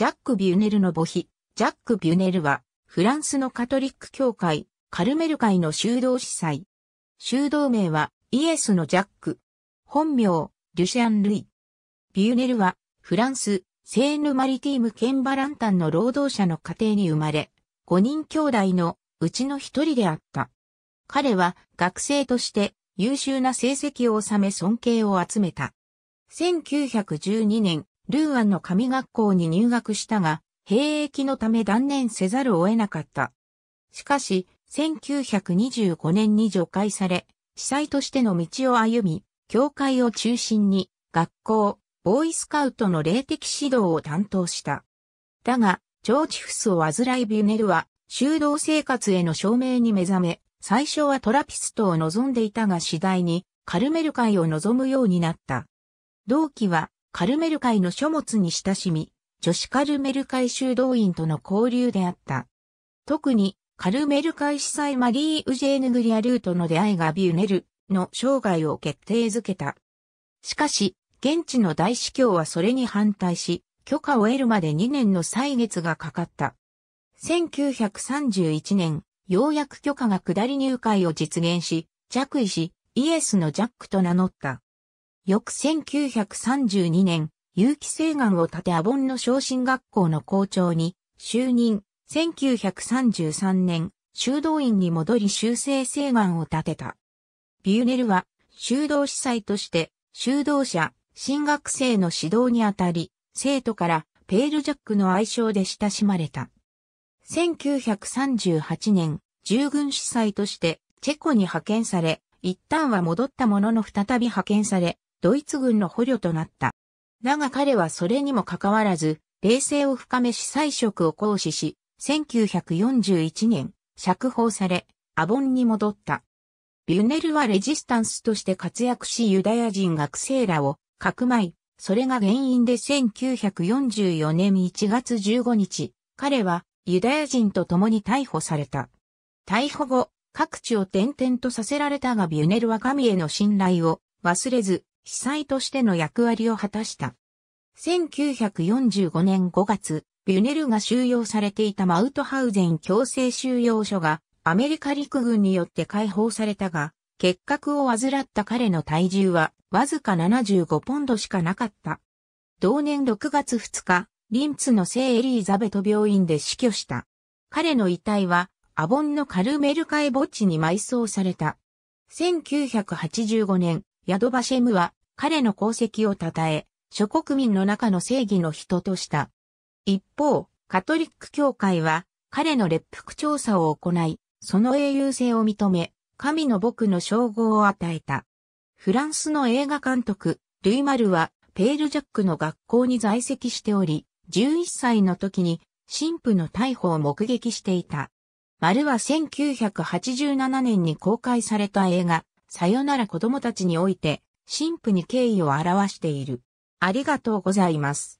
ジャック・ビュネルの母妃、ジャック・ビュネルは、フランスのカトリック教会、カルメル会の修道司祭。修道名は、イエスのジャック。本名、リュシャン・ルイ。ビュネルは、フランス、セーヌ・マリティーム・ケンバランタンの労働者の家庭に生まれ、5人兄弟のうちの一人であった。彼は、学生として優秀な成績を収め尊敬を集めた。1912年、ルーアンの神学校に入学したが、兵役のため断念せざるを得なかった。しかし、1925年に除外され、司祭としての道を歩み、教会を中心に、学校、ボーイスカウトの霊的指導を担当した。だが、ジョーチフスを患いビュネルは、修道生活への証明に目覚め、最初はトラピストを望んでいたが次第に、カルメル会を望むようになった。同期は、カルメル会の書物に親しみ、女子カルメル会修道院との交流であった。特に、カルメル会司祭マリー・ウジェーヌ・グリアルーとの出会いがビューネルの生涯を決定づけた。しかし、現地の大司教はそれに反対し、許可を得るまで2年の歳月がかかった。1931年、ようやく許可が下り入会を実現し、着衣し、イエスのジャックと名乗った。翌1932年、有機請願を立てアボンの昇進学校の校長に就任。1933年、修道院に戻り修正請願を立てた。ビューネルは修道司祭として修道者、新学生の指導にあたり、生徒からペールジャックの愛称で親しまれた。1938年、従軍司祭としてチェコに派遣され、一旦は戻ったものの再び派遣され、ドイツ軍の捕虜となった。だが彼はそれにもかかわらず、冷静を深め司祭職を行使し、1941年、釈放され、アボンに戻った。ビュネルはレジスタンスとして活躍しユダヤ人学生らを、かくまい、それが原因で1944年1月15日、彼はユダヤ人と共に逮捕された。逮捕後、各地を転々とさせられたがビュネルは神への信頼を忘れず、司祭としての役割を果たした。1945年5月、ビュネルが収容されていたマウトハウゼン強制収容所がアメリカ陸軍によって解放されたが、結核を患った彼の体重はわずか75ポンドしかなかった。同年6月2日、リンツの聖エリーザベト病院で死去した。彼の遺体はアボンのカルメル海墓地に埋葬された。1985年、ヤドバシェムは彼の功績を称え、諸国民の中の正義の人とした。一方、カトリック教会は彼の列腹調査を行い、その英雄性を認め、神の僕の称号を与えた。フランスの映画監督、ルイマルは、ペールジャックの学校に在籍しており、11歳の時に、神父の逮捕を目撃していた。マルは1987年に公開された映画、さよなら子供たちにおいて、神父に敬意を表している。ありがとうございます。